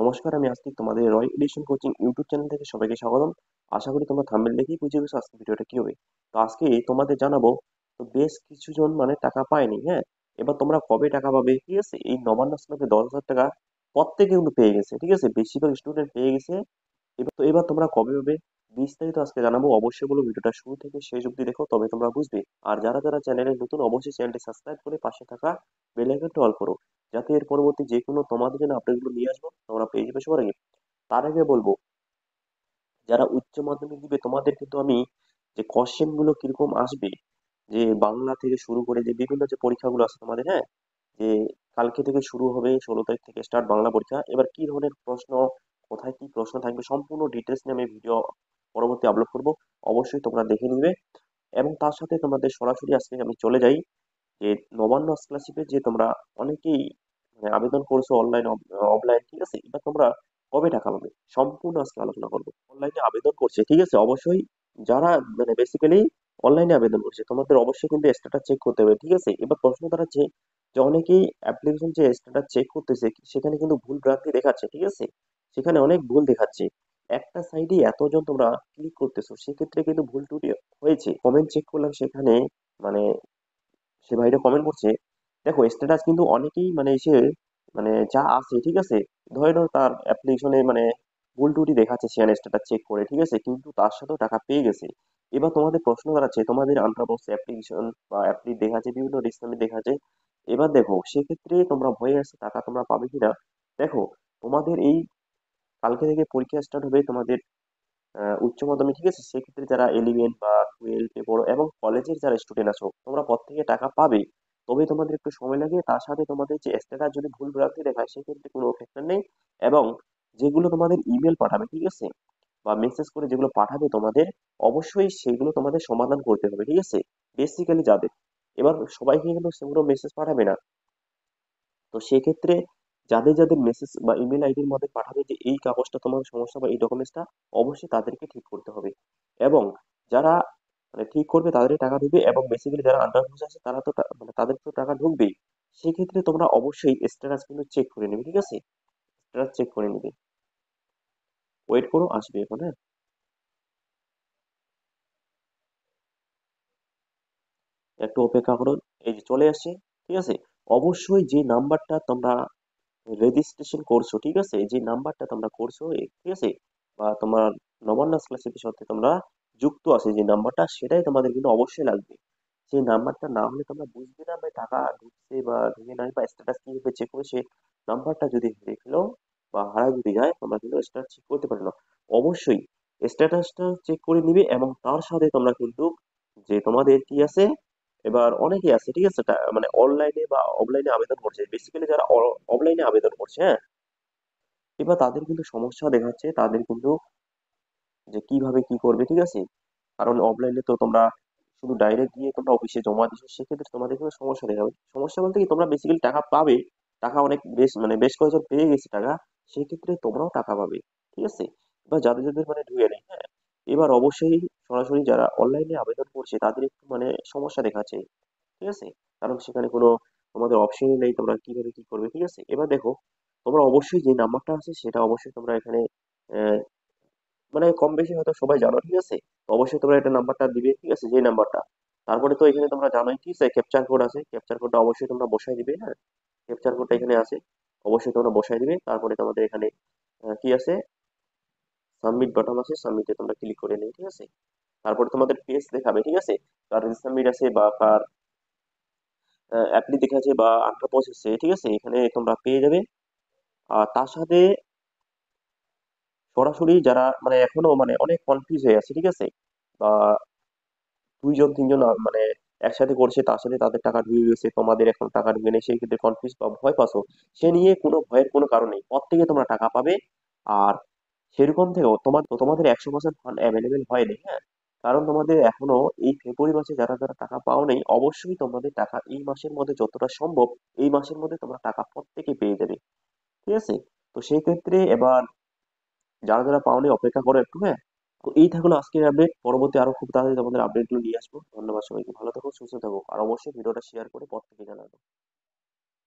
নমস্কার আমি আজকে তোমাদের Roy edition coaching YouTube channel থেকে সবাইকে স্বাগতম আশা করি তোমরা থাম্বেল দেখেই বুঝে গেছো আজকে ভিডিওটা কি হবে তো আজকে তোমাদের জানাবো তো বেশ কিছুজন মানে টাকা পায়নি হ্যাঁ এবার তোমরা কবে টাকা পাবে ঠিক আছে এই নবান্ন স্কুলে দশ হাজার টাকা প্রত্যেকে কিন্তু পেয়ে গেছে ঠিক আছে বেশিরভাগ স্টুডেন্ট পেয়ে গেছে এবার তো এবার তোমরা কবে পাবে বিস্তারিত আজকে জানাবো অবশ্যই বলো ভিডিওটা শুরু থেকে শেষ অব্দি দেখো তবে তোমরা বুঝবে আর যারা যারা চ্যানেলে নতুন অবশ্যই চ্যানেলটি সাবস্ক্রাইব করে পাশে থাকা বেল অল করো যাতে এর পরবর্তী যে কোনো তোমাদের জন্য আপডেটগুলো নিয়ে আসবো তোমরা পেয়ে যাবে সবার আগে তার আগে বলবো যারা উচ্চ মাধ্যমিক দিবে তোমাদের কিন্তু আমি যে কোশ্চেনগুলো কিরকম আসবে যে বাংলা থেকে শুরু করে যে বিভিন্ন যে পরীক্ষাগুলো আছে তোমাদের হ্যাঁ যে কালকে থেকে শুরু হবে ষোলো তারিখ থেকে স্টার্ট বাংলা পরীক্ষা এবার কি ধরনের প্রশ্ন কোথায় কি প্রশ্ন থাকবে সম্পূর্ণ ডিটেলস নিয়ে আমি ভিডিও পরবর্তী আপলোড করব অবশ্যই তোমরা দেখে নিবে এবং তার সাথে তোমাদের সরাসরি আজকে আমি চলে যাই যে নবান্ন স্কলারশিপে যে তোমরা অনেকেই মানে আবেদন করছো অনলাইন অফলাইন ঠিক আছে এটা তোমরা কবে টাকা পাবে সম্পূর্ণ আজকে আলোচনা করবো অনলাইনে আবেদন করছে ঠিক আছে অবশ্যই যারা মানে বেসিক্যালি অনলাইনে আবেদন করছে তোমাদের অবশ্যই কিন্তু স্ট্যাটাস চেক করতে হবে ঠিক আছে এবার প্রশ্ন দাঁড়াচ্ছে যে অনেকেই অ্যাপ্লিকেশন যে স্ট্যাটাস চেক করতেছে সেখানে কিন্তু ভুল ভ্রান্তি দেখাচ্ছে ঠিক আছে সেখানে অনেক ভুল দেখাচ্ছে একটা সাইডে এতজন তোমরা ক্লিক করতেছো সেক্ষেত্রে কিন্তু ভুল টুটি হয়েছে কমেন্ট চেক করলাম সেখানে মানে সে ভাইটা কমেন্ট করছে দেখো স্ট্যাটাস কিন্তু অনেকেই মানে এসে মানে যা আছে ঠিক আছে ধরে নাও তার অ্যাপ্লিকেশনে মানে ভুল টুটি দেখাচ্ছে সেখানে স্ট্যাটাস চেক করে ঠিক আছে কিন্তু তার সাথেও টাকা পেয়ে গেছে এবার তোমাদের প্রশ্ন দাঁড়াচ্ছে তোমাদের আন্ডারবক্স অ্যাপ্লিকেশন বা অ্যাপ্লিক দেখাচ্ছে বিভিন্ন ডিসপ্লে দেখাচ্ছে এবার দেখো সেক্ষেত্রে তোমরা ভয়ে আছে টাকা তোমরা পাবে কিনা দেখো তোমাদের এই কালকে থেকে পরীক্ষা স্টার্ট হবে তোমাদের উচ্চ মাধ্যমিক ঠিক আছে সেক্ষেত্রে যারা এলিভেন বা টুয়েলভে পড়ো এবং কলেজের যারা স্টুডেন্ট আছো তোমরা পর থেকে টাকা পাবে তবে তোমাদের একটু সময় লাগে তার সাথে তোমাদের যে স্ট্যাটাস যদি ভুল ভ্রান্তি দেখায় সেক্ষেত্রে কোনো ফ্যাক্টর নেই এবং যেগুলো তোমাদের ইমেল পাঠাবে ঠিক আছে বা মেসেজ করে যেগুলো পাঠাবে তোমাদের অবশ্যই সেগুলো তোমাদের সমাধান করতে হবে ঠিক আছে বেসিক্যালি যাদের এবার সবাইকে কিন্তু সেগুলো মেসেজ পাঠাবে না তো সেক্ষেত্রে যাদের যাদের মেসেজ বা ইমেল আইডির মধ্যে পাঠাবে যে এই কাগজটা তোমার সমস্যা বা এই ডকুমেন্টসটা অবশ্যই তাদেরকে ঠিক করতে হবে এবং যারা মানে ঠিক করবে তাদেরকে টাকা ঢুকবে এবং বেসিক্যালি যারা আন্ডার আছে তারা তো মানে তাদের তো টাকা ঢুকবেই সেক্ষেত্রে তোমরা অবশ্যই স্ট্যাটাস কিন্তু চেক করে নেবে ঠিক আছে স্ট্যাটাস চেক করে নেবে ওয়েট করো আসবে এখন হ্যাঁ একটু অপেক্ষা করো এই যে চলে আসছে ঠিক আছে অবশ্যই যে নাম্বারটা তোমরা রেজিস্ট্রেশন করছো ঠিক আছে যে নাম্বারটা তোমরা করছো ঠিক আছে বা তোমার নবান্নাস ক্লাসের সাথে তোমরা যুক্ত আছে যে নাম্বারটা সেটাই তোমাদের কিন্তু অবশ্যই লাগবে সেই নাম্বারটা না হলে তোমরা বুঝবে না ভাই টাকা ঢুকছে বা ঢুকে নাই বা স্ট্যাটাস কীভাবে চেক করে সেই নাম্বারটা যদি হেরে বা হারা যদি যায় তোমরা কিন্তু স্ট্যাটাস চেক করতে পারো না অবশ্যই স্ট্যাটাসটা চেক করে নিবে এবং তার সাথে তোমরা কিন্তু যে তোমাদের কি আছে এবার অনেকেই আছে ঠিক আছে মানে অনলাইনে বা অফলাইনে আবেদন করছে বেসিক্যালি যারা অফলাইনে আবেদন করছে হ্যাঁ এবার তাদের কিন্তু সমস্যা দেখাচ্ছে তাদের কিন্তু যে কিভাবে কি করবে ঠিক আছে কারণ অফলাইনে তো তোমরা শুধু ডাইরেক্ট গিয়ে তোমরা অফিসে জমা দিচ্ছ সেক্ষেত্রে তোমাদের কিন্তু সমস্যা দেখা যাবে সমস্যা বলতে কি তোমরা বেসিক্যালি টাকা পাবে টাকা অনেক বেশ মানে বেশ কয়েকজন পেয়ে গেছে টাকা সেক্ষেত্রে তোমরাও টাকা পাবে ঠিক আছে এবার যাদের যাদের মানে ঢুকে নেই হ্যাঁ এবার অবশ্যই সরাসরি যারা অনলাইনে আবেদন করছে তাদের একটু মানে সমস্যা দেখাচ্ছে ঠিক আছে কারণ সেখানে কোনো তোমাদের অপশনই নেই তোমরা কিভাবে কি করবে ঠিক আছে এবার দেখো তোমরা অবশ্যই যে নাম্বারটা আছে সেটা অবশ্যই তোমরা এখানে মানে কম বেশি হয়তো সবাই জানো ঠিক আছে অবশ্যই তোমরা এটা নাম্বারটা দিবে ঠিক আছে যে নাম্বারটা তারপরে তো এখানে তোমরা জানোই ঠিক আছে ক্যাপচার কোড আছে ক্যাপচার কোডটা অবশ্যই তোমরা বসাই দিবে হ্যাঁ ক্যাপচার কোডটা এখানে আছে অবশ্যই তোমরা বসাই দিবে তারপরে তোমাদের এখানে কি আছে সাবমিট বাটন আছে সাবমিটে তোমরা ক্লিক করে নিই ঠিক আছে তারপর তোমাদের ফেস দেখাবে ঠিক আছে কার সাবমিট আছে বা কার অ্যাপলি দেখে বা আটটা পৌঁছেছে ঠিক আছে এখানে তোমরা পেয়ে যাবে আর তার সাথে সরাসরি যারা মানে এখনো মানে অনেক কনফিউজ হয়ে আছে ঠিক আছে বা দুইজন তিনজন মানে একসাথে করছে তার সাথে তাদের টাকা ঢুকে গেছে তোমাদের এখন টাকা ঢুকে নেই সেই ক্ষেত্রে কনফিউজ বা ভয় পাচ্ছ সে নিয়ে কোনো ভয়ের কোনো কারণ নেই পর থেকে তোমরা টাকা পাবে আর সেরকম থেকেও তোমার তোমাদের একশো পার্সেন্ট ফান্ড অ্যাভেলেবেল হয়নি হ্যাঁ কারণ তোমাদের এখনো এই ফেব্রুয়ারি মাসে যারা যারা টাকা পাও নাই অবশ্যই তোমাদের টাকা এই মাসের মধ্যে যতটা সম্ভব এই মাসের মধ্যে তোমরা টাকা প্রত্যেকে পেয়ে যাবে ঠিক আছে তো সেই ক্ষেত্রে এবার যারা যারা পাও নাই অপেক্ষা করো একটু হ্যাঁ তো এই থাকলো আজকের আপডেট পরবর্তী আরো খুব তাড়াতাড়ি তোমাদের আপডেটগুলো নিয়ে আসবো ধন্যবাদ সবাইকে ভালো থাকো সুস্থ থাকো আর অবশ্যই ভিডিওটা শেয়ার করে প্রত্যেকে জানাবো